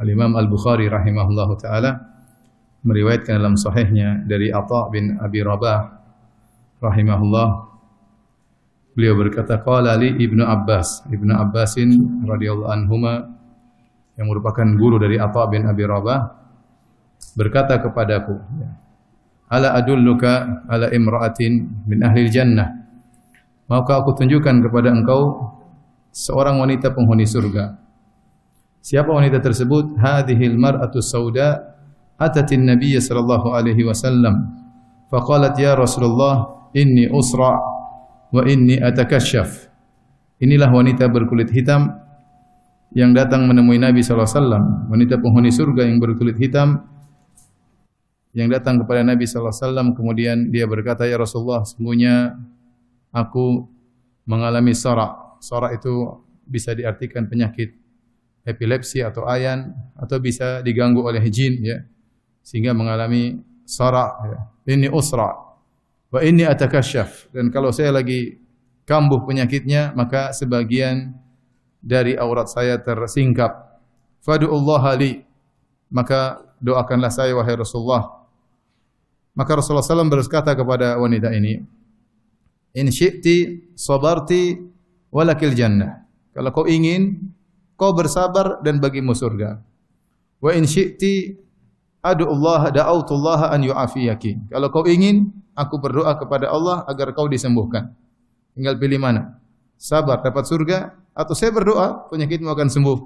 Al Imam Al Bukhari rahimahullah taala meriwayatkan dalam sahihnya dari Atha bin Abi Rabah rahimahullah beliau berkata qala li Ibnu Abbas Ibnu Abbasin radhiyallahu anhuma yang merupakan guru dari Atha bin Abi Rabah berkata kepadaku ya, ala adulluka ala imra'atin min ahli jannah maukah aku tunjukkan kepada engkau seorang wanita penghuni surga Siapa wanita tersebut? Hadhil mar'atu sauda atatin nabiyya sallallahu alaihi wasallam. Faqalat ya Rasulullah, inni usra wa inni atakashaf. Inilah wanita berkulit hitam yang datang menemui Nabi sallallahu alaihi wasallam, wanita penghuni surga yang berkulit hitam yang datang kepada Nabi sallallahu alaihi wasallam kemudian dia berkata ya Rasulullah sungguhnya aku mengalami sorak. Sorak itu bisa diartikan penyakit epilepsi atau ayan atau bisa diganggu oleh jin ya sehingga mengalami sara ya. ini usra wa ini atakashaf dan kalau saya lagi kambuh penyakitnya maka sebagian dari aurat saya tersingkap fadu Allah li maka doakanlah saya wahai Rasulullah maka Rasulullah sallallahu alaihi wasallam berkata kepada wanita ini in syi'ti sabarti walakil jannah kalau kau ingin kau bersabar dan bagimu surga. Wa in syi'ti adu Allah da'autu Allah an yu'afiyaki. Kalau kau ingin, aku berdoa kepada Allah agar kau disembuhkan. Tinggal pilih mana? Sabar dapat surga atau saya berdoa penyakitmu akan sembuh.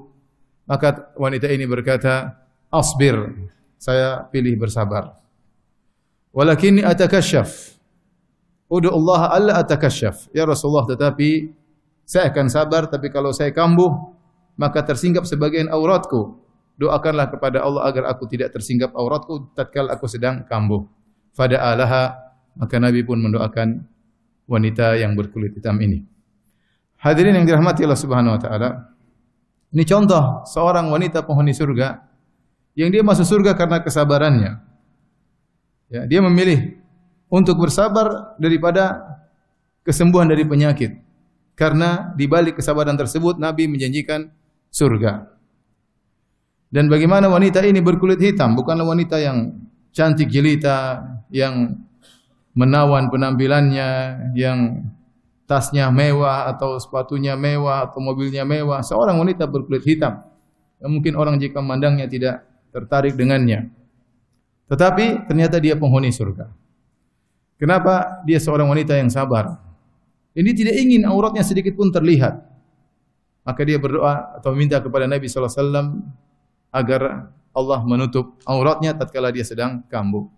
Maka wanita ini berkata, "Asbir." Saya pilih bersabar. Walakinni atakasyaf. Udu Allah alla atakasyaf. Ya Rasulullah, tetapi saya akan sabar tapi kalau saya kambuh, maka tersinggap sebagian auratku. Doakanlah kepada Allah agar aku tidak tersinggap auratku tatkala aku sedang kambuh. Fada'alaha, maka Nabi pun mendoakan wanita yang berkulit hitam ini. Hadirin yang dirahmati Allah Subhanahu wa taala. Ini contoh seorang wanita penghuni surga yang dia masuk surga karena kesabarannya. Ya, dia memilih untuk bersabar daripada kesembuhan dari penyakit. Karena di balik kesabaran tersebut Nabi menjanjikan surga. Dan bagaimana wanita ini berkulit hitam, bukanlah wanita yang cantik jelita, yang menawan penampilannya, yang tasnya mewah atau sepatunya mewah atau mobilnya mewah. Seorang wanita berkulit hitam. Yang mungkin orang jika memandangnya tidak tertarik dengannya. Tetapi ternyata dia penghuni surga. Kenapa dia seorang wanita yang sabar? Ini tidak ingin auratnya sedikit pun terlihat. Maka dia berdoa atau meminta kepada Nabi sallallahu alaihi wasallam agar Allah menutup auratnya tatkala dia sedang kambuh.